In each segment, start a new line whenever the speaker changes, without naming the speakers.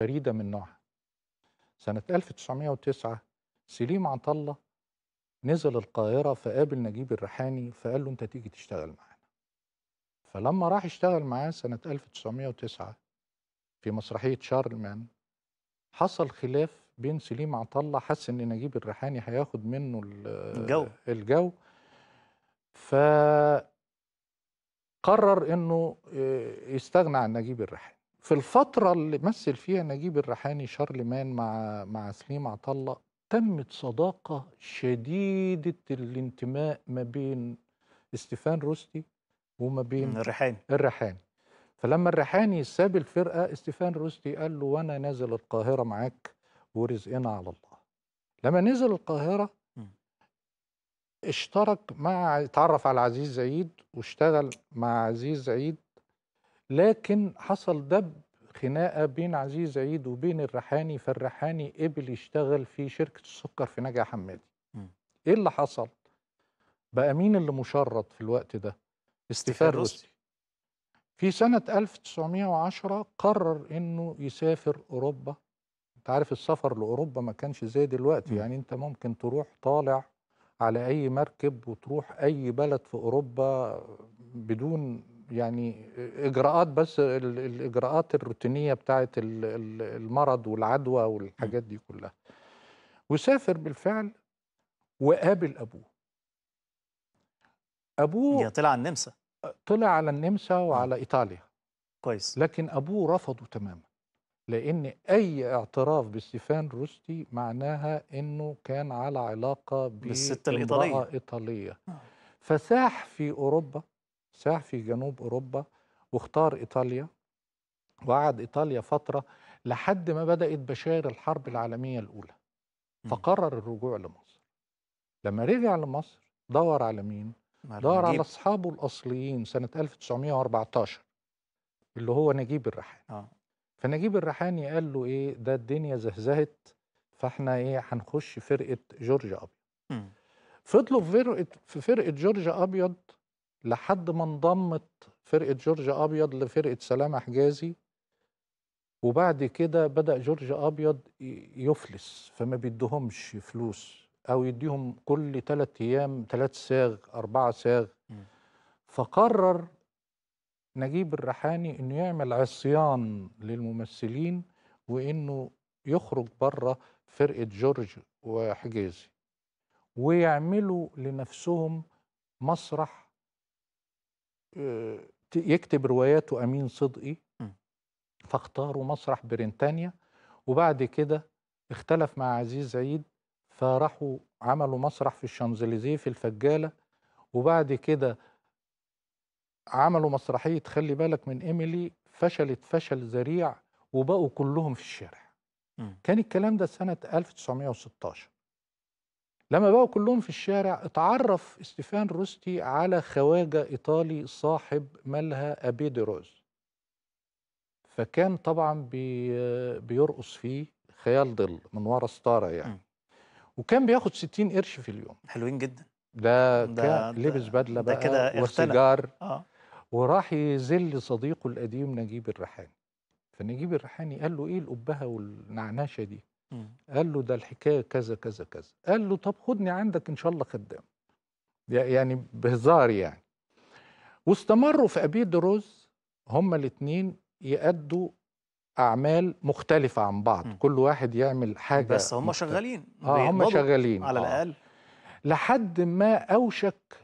فريدة من نوعها سنة 1909 سليم عطلة نزل القاهرة فقابل نجيب الريحاني فقال له أنت تيجي تشتغل معانا فلما راح اشتغل معاه سنة 1909 في مسرحية شارلمان حصل خلاف بين سليم عطلة حس ان نجيب الريحاني هياخد منه الجو الجو فقرر انه آه، يستغنى عن نجيب الريحاني في الفترة اللي مثل فيها نجيب الريحاني شارلمان مع مع سليم عطله تمت صداقة شديدة الانتماء ما بين استيفان روستي وما بين الريحاني الريحاني فلما الريحاني ساب الفرقة استيفان روستي قال له وأنا نازل القاهرة معاك ورزقنا على الله لما نزل القاهرة اشترك مع اتعرف على عزيز زعيد واشتغل مع عزيز زعيد لكن حصل دب خناقه بين عزيز عيد وبين الريحاني فالريحاني قبل يشتغل في شركه السكر في نجا حمادي ايه اللي حصل بقى مين اللي مشرط في الوقت ده استيفان روسي في سنه 1910 قرر انه يسافر اوروبا انت عارف السفر لاوروبا ما كانش زي دلوقتي يعني انت ممكن تروح طالع على اي مركب وتروح اي بلد في اوروبا بدون يعني اجراءات بس الاجراءات الروتينيه بتاعه المرض والعدوى والحاجات دي كلها وسافر بالفعل وقابل ابوه ابوه طلع على النمسا طلع على النمسا وعلى ايطاليا كويس لكن ابوه رفضه تماما لان اي اعتراف بستيفان روستي معناها انه كان على علاقه بالست الايطاليه ايطاليه آه. فساح في اوروبا ساح في جنوب أوروبا واختار إيطاليا وقعد إيطاليا فترة لحد ما بدأت بشاير الحرب العالمية الأولى فقرر الرجوع لمصر لما رجع لمصر دور على مين؟ دور على أصحابه الأصليين سنة 1914 اللي هو نجيب الريحاني آه. فنجيب الريحاني قال له إيه ده الدنيا زهزهت فإحنا إيه هنخش فرقة جورج أبيض فضلوا في فرقة, في فرقة جورج أبيض لحد ما انضمت فرقه جورج ابيض لفرقه سلام حجازي وبعد كده بدا جورج ابيض يفلس فما بيدهمش فلوس او يديهم كل ثلاث ايام ثلاث ساغ اربعه ساغ فقرر نجيب الريحاني انه يعمل عصيان للممثلين وانه يخرج بره فرقه جورج وحجازي ويعملوا لنفسهم مسرح آه، يكتب رواياته امين صدقي فاختاروا مسرح برينتانيا وبعد كده اختلف مع عزيز عيد فراحوا عملوا مسرح في الشانزليزيه في الفجاله وبعد كده عملوا مسرحيه خلي بالك من ايميلي فشلت فشل ذريع وبقوا كلهم في الشارع م. كان الكلام ده سنه 1916 لما بقوا كلهم في الشارع اتعرف استيفان روستي على خواجة إيطالي صاحب ملهى أبي دي روز فكان طبعا بي بيرقص فيه خيال ظل من ورا ستارة يعني م. وكان بياخد 60 قرش في اليوم حلوين جدا ده, ده كان لبس بدلة بقى كده وسيجار آه. وراح يذل صديقه القديم نجيب الريحاني فنجيب الريحاني قال له ايه القبهة والنعناشة دي قال له ده الحكايه كذا كذا كذا قال له طب خدني عندك ان شاء الله خدام يعني بهزار يعني واستمروا في ابي دروز هما الاثنين يأدوا اعمال مختلفه عن بعض م. كل واحد يعمل حاجه بس هم شغالين اه هم شغالين على آه. الاقل آه. لحد ما اوشك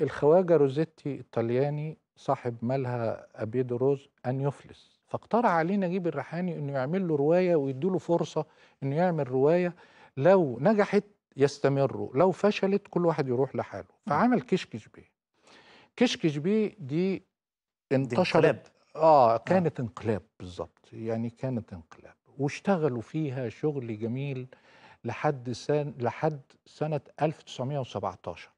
الخواجه روزيتي الطلياني صاحب مالها أبيد روز ان يفلس فاقترح عليه نجيب الريحاني انه يعمل له روايه له فرصه انه يعمل روايه لو نجحت يستمروا لو فشلت كل واحد يروح لحاله فعمل كشكش بيه كشكش بيه دي انتشرت انقلاب. اه, آه. كانت آه. انقلاب بالظبط يعني كانت انقلاب واشتغلوا فيها شغل جميل لحد سن لحد سنه 1917